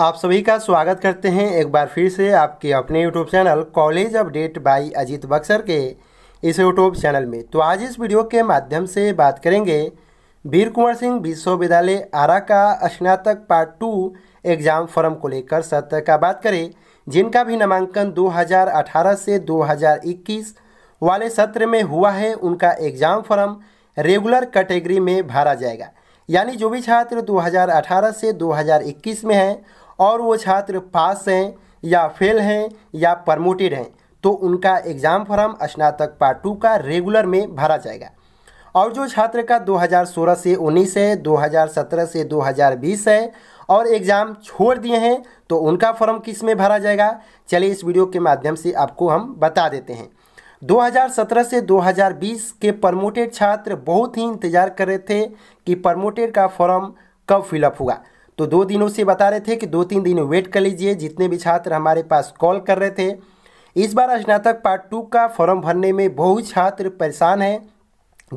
आप सभी का स्वागत करते हैं एक बार फिर से आपके अपने YouTube channel college update by Ajit Buxar के इस यूट्यूब चैनल में तो आज इस वीडियो के माध्यम से बात करेंगे वीर कुंवर सिंह विश्वविद्यालय आरा का स्नातक पार्ट टू एग्ज़ाम फॉर्म को लेकर सत्र का बात करें जिनका भी नामांकन 2018 से 2021 वाले सत्र में हुआ है उनका एग्ज़ाम फॉर्म रेगुलर कैटेगरी में भरा जाएगा यानी जो भी छात्र 2018 से 2021 में हैं और वो छात्र पास हैं या फेल हैं या प्रमोटेड हैं तो उनका एग्ज़ाम फॉर्म स्नातक पार्ट टू का रेगुलर में भरा जाएगा और जो छात्र का 2016 से 19 है 2017 से 2020 है और एग्ज़ाम छोड़ दिए हैं तो उनका फॉर्म किस में भरा जाएगा चलिए इस वीडियो के माध्यम से आपको हम बता देते हैं 2017 से 2020 के प्रमोटेड छात्र बहुत ही इंतज़ार कर रहे थे कि प्रमोटेड का फॉर्म कब फिलअप हुआ तो दो दिनों से बता रहे थे कि दो तीन दिन वेट कर लीजिए जितने भी छात्र हमारे पास कॉल कर रहे थे इस बार स्नातक पार्ट टू का फॉर्म भरने में बहुत छात्र परेशान हैं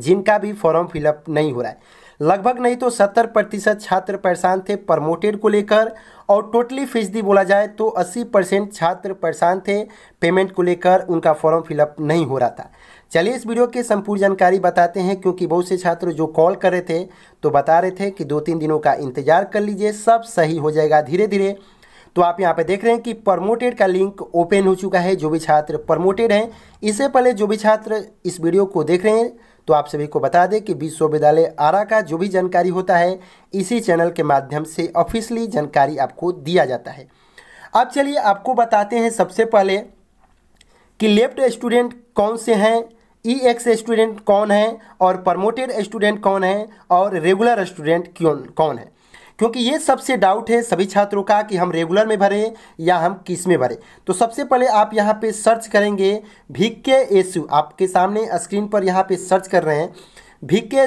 जिनका भी फॉर्म फिलअप नहीं हो रहा है लगभग नहीं तो सत्तर प्रतिशत छात्र परेशान थे प्रमोटेड को लेकर और टोटली फीसदी बोला जाए तो अस्सी परसेंट छात्र परेशान थे पेमेंट को लेकर उनका फॉर्म फिलअप नहीं हो रहा था चलिए इस वीडियो की संपूर्ण जानकारी बताते हैं क्योंकि बहुत से छात्र जो कॉल कर रहे थे तो बता रहे थे कि दो तीन दिनों का इंतजार कर लीजिए सब सही हो जाएगा धीरे धीरे तो आप यहाँ पे देख रहे हैं कि प्रमोटेड का लिंक ओपन हो चुका है जो भी छात्र प्रमोटेड हैं इससे पहले जो भी छात्र इस वीडियो को देख रहे हैं तो आप सभी को बता दें कि विश्वविद्यालय आरा का जो भी जानकारी होता है इसी चैनल के माध्यम से ऑफिशियली जानकारी आपको दिया जाता है अब चलिए आपको बताते हैं सबसे पहले कि लेफ्ट स्टूडेंट कौन से हैं ई एक्स स्टूडेंट कौन है और प्रमोटेड स्टूडेंट कौन है और रेगुलर स्टूडेंट क्यों कौन है क्योंकि ये सबसे डाउट है सभी छात्रों का कि हम रेगुलर में भरें या हम किस में भरें तो सबसे पहले आप यहाँ पे सर्च करेंगे भिक्के एसयू आपके सामने स्क्रीन पर यहाँ पे सर्च कर रहे हैं वी के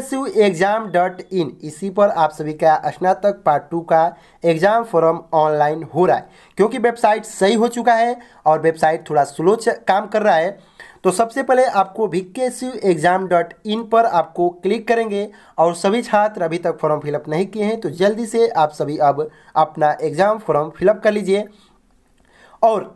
एग्ज़ाम डॉट इन इसी पर आप सभी का स्नातक पार्ट टू का एग्ज़ाम फॉर्म ऑनलाइन हो रहा है क्योंकि वेबसाइट सही हो चुका है और वेबसाइट थोड़ा स्लो काम कर रहा है तो सबसे पहले आपको वी के एग्ज़ाम डॉट इन पर आपको क्लिक करेंगे और सभी छात्र अभी तक फॉर्म फिलअप नहीं किए हैं तो जल्दी से आप सभी अब अपना एग्ज़ाम फॉर्म फिलअप कर लीजिए और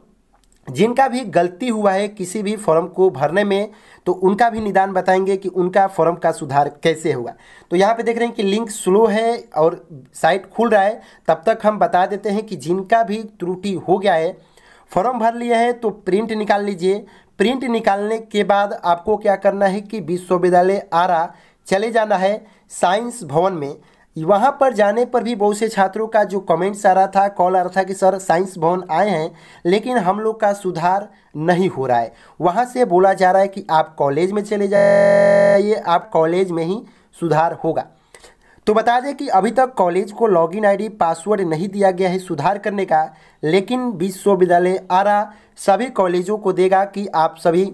जिनका भी गलती हुआ है किसी भी फॉर्म को भरने में तो उनका भी निदान बताएंगे कि उनका फॉर्म का सुधार कैसे होगा तो यहाँ पे देख रहे हैं कि लिंक स्लो है और साइट खुल रहा है तब तक हम बता देते हैं कि जिनका भी त्रुटि हो गया है फॉर्म भर लिया है तो प्रिंट निकाल लीजिए प्रिंट निकालने के बाद आपको क्या करना है कि विश्वविद्यालय आरा चले जाना है साइंस भवन में वहाँ पर जाने पर भी बहुत से छात्रों का जो कमेंट्स आ रहा था कॉल आ रहा था कि सर साइंस भवन आए हैं लेकिन हम लोग का सुधार नहीं हो रहा है वहाँ से बोला जा रहा है कि आप कॉलेज में चले जाइए आप कॉलेज में ही सुधार होगा तो बता दें कि अभी तक कॉलेज को लॉगिन आईडी पासवर्ड नहीं दिया गया है सुधार करने का लेकिन विश्वविद्यालय आरा सभी कॉलेजों को देगा कि आप सभी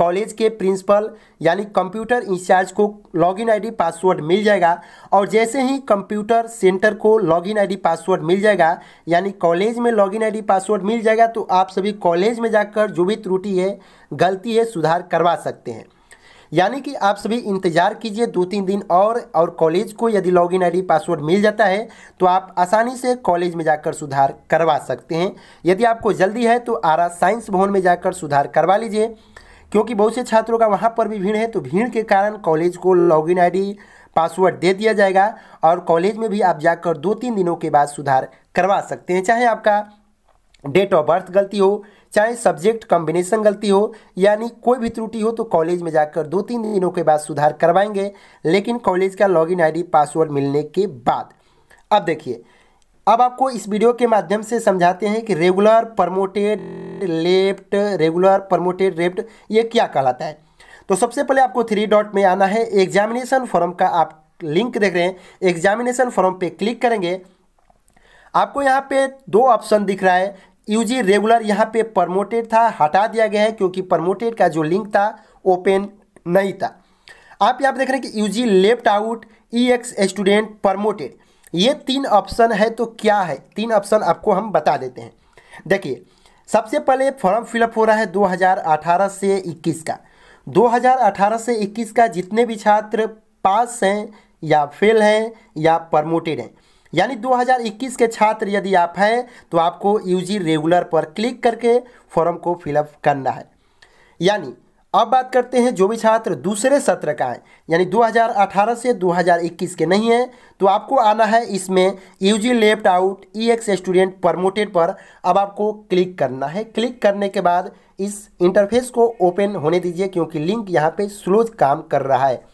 कॉलेज के प्रिंसिपल यानी कंप्यूटर इंचार्ज को लॉगिन आईडी पासवर्ड मिल जाएगा और जैसे ही कंप्यूटर सेंटर को लॉगिन आईडी पासवर्ड मिल जाएगा यानी कॉलेज में लॉगिन आईडी पासवर्ड मिल जाएगा तो आप सभी कॉलेज में जाकर जो भी त्रुटि है गलती है सुधार करवा सकते हैं यानी कि आप सभी इंतज़ार कीजिए दो तीन दिन और और कॉलेज को यदि लॉगिन आईडी पासवर्ड मिल जाता है तो आप आसानी से कॉलेज में जाकर सुधार करवा सकते हैं यदि आपको जल्दी है तो आरा साइंस भवन में जाकर सुधार करवा लीजिए क्योंकि बहुत से छात्रों का वहाँ पर भी भीड़ है तो भीड़ के कारण कॉलेज को लॉग इन पासवर्ड दे दिया जाएगा और कॉलेज में भी आप जाकर दो तीन दिनों के बाद सुधार करवा सकते हैं चाहे आपका डेट ऑफ बर्थ गलती हो चाहे सब्जेक्ट कॉम्बिनेशन गलती हो यानी कोई भी त्रुटि हो तो कॉलेज में जाकर दो तीन दिनों के बाद सुधार करवाएंगे लेकिन कॉलेज का लॉगिन आईडी पासवर्ड मिलने के बाद अब देखिए अब आपको इस वीडियो के माध्यम से समझाते हैं कि regular promoted red left regular promoted repeat ये क्या कहलाता है तो सबसे पहले आपको थ्री डॉट में आना है एग्जामिनेशन फॉर्म का आप लिंक देख रहे हैं एग्जामिनेशन फॉर्म पे क्लिक करेंगे आपको यहाँ पे दो ऑप्शन दिख रहा है यूजी रेगुलर यहाँ पे प्रमोटेड था हटा दिया गया है क्योंकि प्रमोटेड का जो लिंक था ओपन नहीं था आप यहाँ पे देख रहे हैं कि UG left out E X student promoted ये तीन ऑप्शन है तो क्या है तीन ऑप्शन आपको हम बता देते हैं देखिए सबसे पहले फॉर्म फिलअप हो रहा है 2018 से 21 का 2018 से 21 का जितने भी छात्र पास हैं या फेल हैं या प्रमोटेड हैं यानी 2021 के छात्र यदि आप हैं तो आपको यूजी रेगुलर पर क्लिक करके फॉर्म को फिलअप करना है यानी अब बात करते हैं जो भी छात्र दूसरे सत्र का है यानी 2018 से 2021 के नहीं है तो आपको आना है इसमें U G left out E X student promoted पर अब आपको क्लिक करना है क्लिक करने के बाद इस इंटरफेस को ओपन होने दीजिए क्योंकि लिंक यहाँ पे स्लो काम कर रहा है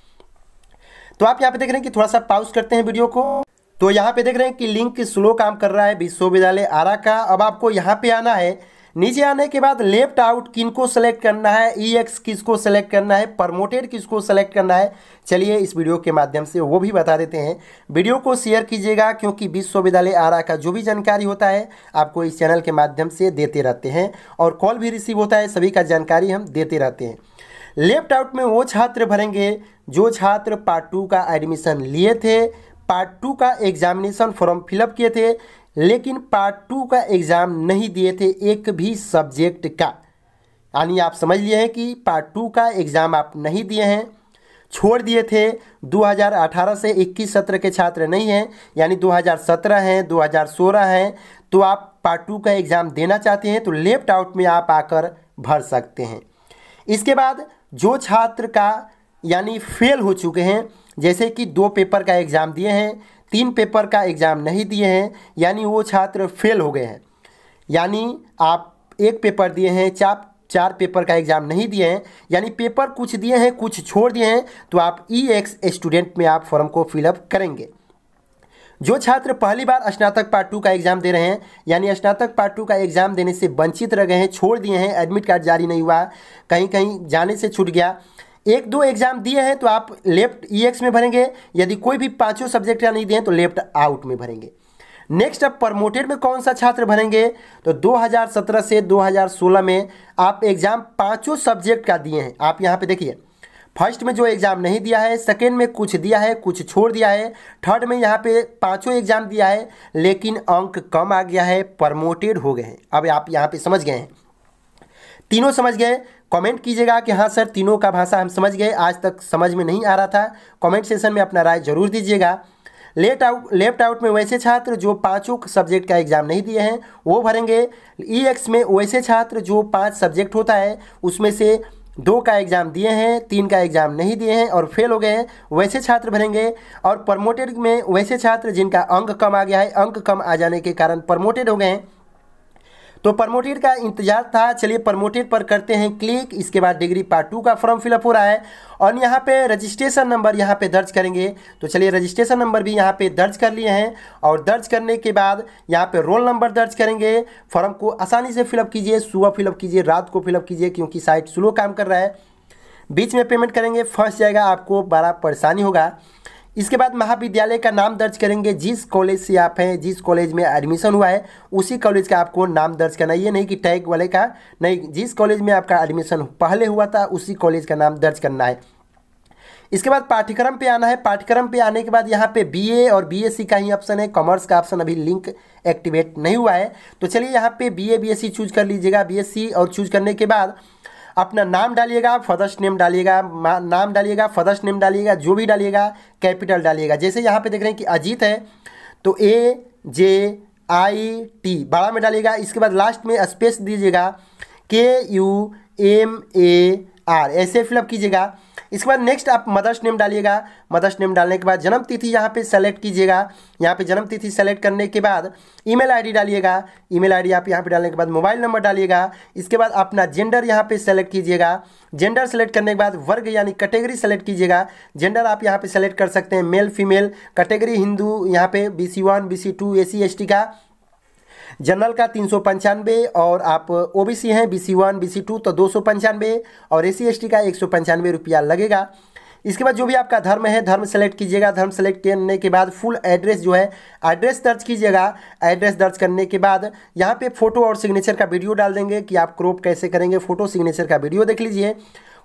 तो आप यहाँ पे देख रहे हैं कि थोड़ा सा पाउज करते हैं वीडियो को तो यहाँ पे देख रहे हैं कि लिंक स्लो काम कर रहा है विश्वविद्यालय आरा का अब आपको यहाँ पे आना है नीचे आने के बाद लेफ्ट आउट किनको सेलेक्ट करना है ई एक्स को सेलेक्ट करना है प्रमोटेड किसको सेलेक्ट करना है चलिए इस वीडियो के माध्यम से वो भी बता देते हैं वीडियो को शेयर कीजिएगा क्योंकि विश्वविद्यालय आरा का जो भी जानकारी होता है आपको इस चैनल के माध्यम से देते रहते हैं और कॉल भी रिसीव होता है सभी का जानकारी हम देते रहते हैं लेफ्ट आउट में वो छात्र भरेंगे जो छात्र पार्ट टू का एडमिशन लिए थे पार्ट टू का एग्जामिनेशन फॉर्म फिलअप किए थे लेकिन पार्ट टू का एग्ज़ाम नहीं दिए थे एक भी सब्जेक्ट का यानी आप समझ लिए हैं कि पार्ट टू का एग्ज़ाम आप नहीं दिए हैं छोड़ दिए थे 2018 से 21 सत्र के छात्र नहीं हैं यानी 2017 हैं 2016 हैं तो आप पार्ट टू का एग्ज़ाम देना चाहते हैं तो लेफ्ट आउट में आप आकर भर सकते हैं इसके बाद जो छात्र का यानी फेल हो चुके हैं जैसे कि दो पेपर का एग्ज़ाम दिए हैं तीन पेपर का एग्ज़ाम नहीं दिए हैं यानी वो छात्र फेल हो गए हैं यानी आप एक पेपर दिए हैं चार चार पेपर का एग्ज़ाम नहीं दिए हैं यानी पेपर कुछ दिए हैं कुछ छोड़ दिए हैं तो आप ई एक्स स्टूडेंट में आप फॉर्म को फिलअप करेंगे जो छात्र पहली बार स्नातक पार्ट टू का एग्ज़ाम दे रहे हैं यानी स्नातक पार्ट टू का एग्ज़ाम देने से वंचित रह गए हैं छोड़ दिए हैं एडमिट कार्ड जारी नहीं हुआ कहीं कहीं जाने से छूट गया एक दो एग्जाम दिए हैं तो आप लेफ्ट ई एक्स में भरेंगे यदि कोई भी पांचों सब्जेक्ट या नहीं दिए तो लेफ्ट आउट में भरेंगे नेक्स्ट आप प्रमोटेड में कौन सा छात्र भरेंगे तो 2017 से 2016 में आप एग्ज़ाम पांचों सब्जेक्ट का दिए हैं आप यहाँ पे देखिए फर्स्ट में जो एग्ज़ाम नहीं दिया है सेकेंड में कुछ दिया है कुछ छोड़ दिया है थर्ड में यहाँ पे पांचों एग्ज़ाम दिया है लेकिन अंक कम आ गया है प्रमोटेड हो गए हैं अब आप यहाँ पे समझ गए हैं तीनों समझ गए कमेंट कीजिएगा कि हाँ सर तीनों का भाषा हम समझ गए आज तक समझ में नहीं आ रहा था कमेंट सेशन में अपना राय जरूर दीजिएगा लेट आउट लेफ्ट आउट में वैसे छात्र जो पाँचों सब्जेक्ट का एग्जाम नहीं दिए हैं वो भरेंगे ई e एक्स में वैसे छात्र जो पाँच सब्जेक्ट होता है उसमें से दो का एग्ज़ाम दिए हैं तीन का एग्ज़ाम नहीं दिए हैं और फेल हो गए हैं वैसे छात्र भरेंगे और प्रमोटेड में वैसे छात्र जिनका अंक कम आ गया है अंक कम आ जाने के कारण प्रमोटेड हो गए हैं तो प्रमोटेड का इंतजार था चलिए प्रमोटेड पर करते हैं क्लिक इसके बाद डिग्री पार्ट टू का फॉर्म फिलअप हो रहा है और यहाँ पे रजिस्ट्रेशन नंबर यहाँ पे दर्ज करेंगे तो चलिए रजिस्ट्रेशन नंबर भी यहाँ पे दर्ज कर लिए हैं और दर्ज करने के बाद यहाँ पे रोल नंबर दर्ज करेंगे फॉर्म को आसानी से फिलअप कीजिए सुबह फिलअप कीजिए रात को फिलअप कीजिए क्योंकि साइट स्लो काम कर रहा है बीच में पेमेंट करेंगे फंस जाएगा आपको बड़ा परेशानी होगा इसके बाद महाविद्यालय का नाम दर्ज करेंगे जिस कॉलेज से आप हैं जिस कॉलेज में एडमिशन हुआ है उसी कॉलेज का आपको नाम दर्ज करना ये नहीं कि टैग वाले का नहीं जिस कॉलेज में आपका एडमिशन पहले हुआ था उसी कॉलेज का नाम दर्ज करना है इसके बाद पाठ्यक्रम पे आना है पाठ्यक्रम पे आने के बाद यहाँ पे बीए और बीएससी का ही ऑप्शन है कॉमर्स का ऑप्शन अभी लिंक एक्टिवेट नहीं हुआ है तो चलिए यहाँ पे बीए बीएससी चूज कर लीजिएगा बीएससी और चूज करने के बाद अपना नाम डालिएगा फदर्स नेम डालिएगा नाम डालिएगा फदर्स नेम डालिएगा जो भी डालिएगा कैपिटल डालिएगा जैसे यहाँ पे देख रहे हैं कि अजीत है तो ए जे आई टी बड़ा में डालिएगा इसके बाद लास्ट में स्पेस दीजिएगा K U M A R ऐसे फिलअप कीजिएगा इसके बाद नेक्स्ट आप मदर्स नेम डालिएगा मदर्स नेम डालने के बाद जन्म तिथि यहाँ पे सेलेक्ट कीजिएगा यहाँ पे जन्म तिथि सेलेक्ट करने के बाद ईमेल आईडी डालिएगा ईमेल आईडी आप यहाँ पे डालने के बाद मोबाइल नंबर डालिएगा इसके बाद अपना जेंडर यहाँ पे सेलेक्ट कीजिएगा जेंडर सेलेक्ट करने के बाद वर्ग यानी कैटेगरी सेलेक्ट कीजिएगा जेंडर आप यहाँ पर सेलेक्ट कर सकते हैं मेल फीमेल कैटेगरी हिंदू यहाँ पे B C one B C two A C S T का जनरल का तीन सौ पंचानवे और आप ओबीसी हैं बीसी वन बीसी टू तो दो सौ पंचानवे और एस टी का एक सौ पंचानवे रुपया लगेगा इसके बाद जो भी आपका धर्म है धर्म सेलेक्ट कीजिएगा धर्म सेलेक्ट करने के बाद फुल एड्रेस जो है एड्रेस दर्ज कीजिएगा एड्रेस दर्ज करने के बाद यहाँ पे फोटो और सिग्नेचर का वीडियो डाल देंगे कि आप क्रॉप कैसे करेंगे फोटो सिग्नेचर का वीडियो देख लीजिए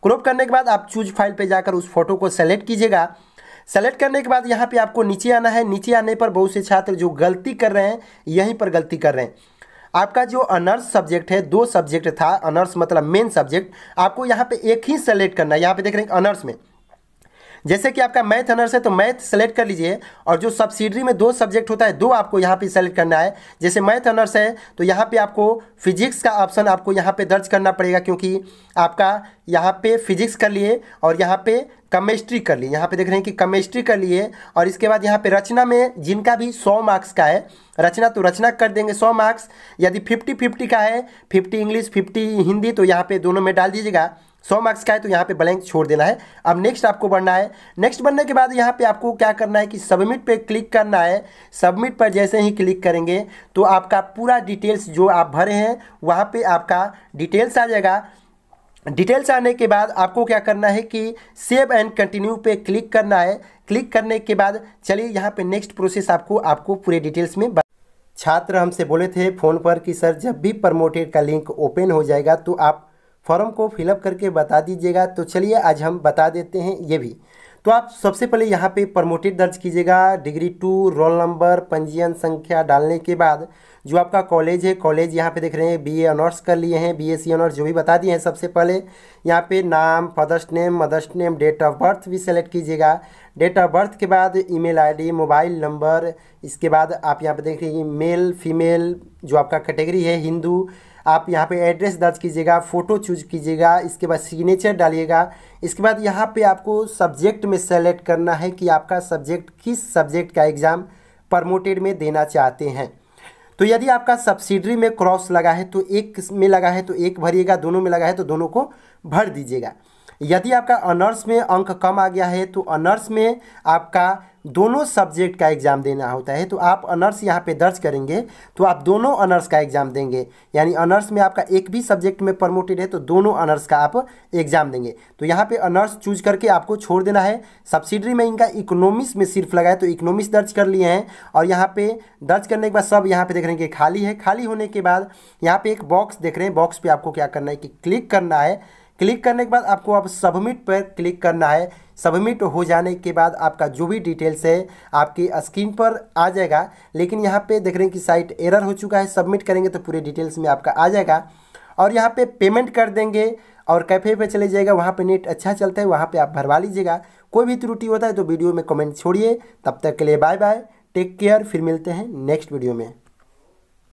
क्रॉप करने के बाद आप चूज फाइल पे जाकर उस फोटो को सेलेक्ट कीजिएगा सेलेक्ट करने के बाद यहाँ पे आपको नीचे आना है नीचे आने पर बहुत से छात्र जो गलती कर रहे हैं यहीं पर गलती कर रहे हैं आपका जो अनर्स सब्जेक्ट है दो सब्जेक्ट था अनर्स मतलब मेन सब्जेक्ट आपको यहाँ पे एक ही सेलेक्ट करना है यहाँ पे देख रहे हैं अनर्स में जैसे कि आपका मैथ अनर्स है तो मैथ सेलेक्ट कर लीजिए और जो सब्सिडरी में दो सब्जेक्ट होता है दो आपको यहाँ पे सेलेक्ट करना है जैसे मैथ अनर्स है तो यहाँ पे आपको फिजिक्स का ऑप्शन आपको यहाँ पे दर्ज करना पड़ेगा क्योंकि आपका यहाँ पे फिजिक्स कर लिए और यहाँ पे केमिस्ट्री कर ली यहाँ पे देख रहे हैं कि केमिस्ट्री कर ली है और इसके बाद यहाँ पे रचना में जिनका भी सौ मार्क्स का है रचना तो रचना कर देंगे सौ मार्क्स यदि फिफ्टी फिफ्टी का है फिफ्टी इंग्लिश फिफ्टी हिंदी तो यहाँ पे दोनों में डाल दीजिएगा सौ मार्क्स का है तो यहाँ पे ब्लैंक छोड़ देना है अब नेक्स्ट आपको बढ़ना है नेक्स्ट बनने के बाद यहाँ पे आपको क्या करना है कि सबमिट पे क्लिक करना है सबमिट पर जैसे ही क्लिक करेंगे तो आपका पूरा डिटेल्स जो आप भरे हैं वहाँ पे आपका डिटेल्स आ जाएगा डिटेल्स आने के बाद आपको क्या करना है कि सेव एंड कंटिन्यू पे क्लिक करना है क्लिक करने के बाद चलिए यहाँ पे नेक्स्ट प्रोसेस आपको आपको पूरे डिटेल्स में छात्र हमसे बोले थे फ़ोन पर कि सर जब भी प्रमोटेड का लिंक ओपन हो जाएगा तो आप फॉर्म को फिलअप करके बता दीजिएगा तो चलिए आज हम बता देते हैं ये भी तो आप सबसे पहले यहाँ पे प्रमोटेड दर्ज कीजिएगा डिग्री टू रोल नंबर पंजीयन संख्या डालने के बाद जो आपका कॉलेज है कॉलेज यहाँ पे देख रहे हैं बीए ऑनर्स कर लिए हैं बीएससी सी ऑनर्स जो भी बता दिए हैं सबसे पहले यहाँ पे नाम father's name mother's name date of birth भी सेलेक्ट कीजिएगा डेट ऑफ बर्थ के बाद ईमेल आईडी मोबाइल नंबर इसके बाद आप यहाँ पे देख रहे हैं मेल फीमेल जो आपका कैटेगरी है हिंदू आप यहाँ पे एड्रेस दर्ज कीजिएगा फ़ोटो चूज कीजिएगा इसके बाद सिग्नेचर डालिएगा इसके बाद यहाँ पे आपको सब्जेक्ट में सेलेक्ट करना है कि आपका सब्जेक्ट किस सब्जेक्ट का एग्ज़ाम प्रमोटेड में देना चाहते हैं तो यदि आपका सब्सिडरी में क्रॉस लगा है तो एक में लगा है तो एक भरिएगा दोनों में लगा है तो दोनों को भर दीजिएगा यदि आपका ऑनर्स में अंक कम आ गया है तो ऑनर्स में आपका दोनों सब्जेक्ट का एग्ज़ाम देना होता है तो आप ऑनर्स यहाँ पे दर्ज करेंगे तो आप दोनों ऑनर्स का एग्ज़ाम देंगे यानी ऑनर्स में आपका एक भी सब्जेक्ट में प्रमोटेड है तो दोनों ऑनर्स का आप एग्ज़ाम देंगे तो यहाँ पे ऑनर्स चूज करके आपको छोड़ देना है सब्सिडरी में इनका इकोनॉमिक्स में सिर्फ लगाए तो इकोनॉमिक्स दर्ज कर लिए हैं और यहाँ पर दर्ज करने के बाद सब यहाँ पे देख रहे हैं कि खाली है खाली होने के बाद यहाँ पर एक बॉक्स देख रहे हैं बॉक्स पर आपको क्या करना है कि क्लिक करना है क्लिक करने के बाद आपको अब सबमिट पर क्लिक करना है सबमिट हो जाने के बाद आपका जो भी डिटेल्स है आपकी स्क्रीन पर आ जाएगा लेकिन यहाँ पे देख रहे हैं कि साइट एरर हो चुका है सबमिट करेंगे तो पूरे डिटेल्स में आपका आ जाएगा और यहाँ पे पेमेंट कर देंगे और कैफ़े पे चले जाएगा वहाँ पे नेट अच्छा चलता है वहाँ पे आप भरवा लीजिएगा कोई भी त्रुटि होता है तो वीडियो में कमेंट छोड़िए तब तक के लिए बाय बाय टेक केयर फिर मिलते हैं नेक्स्ट वीडियो में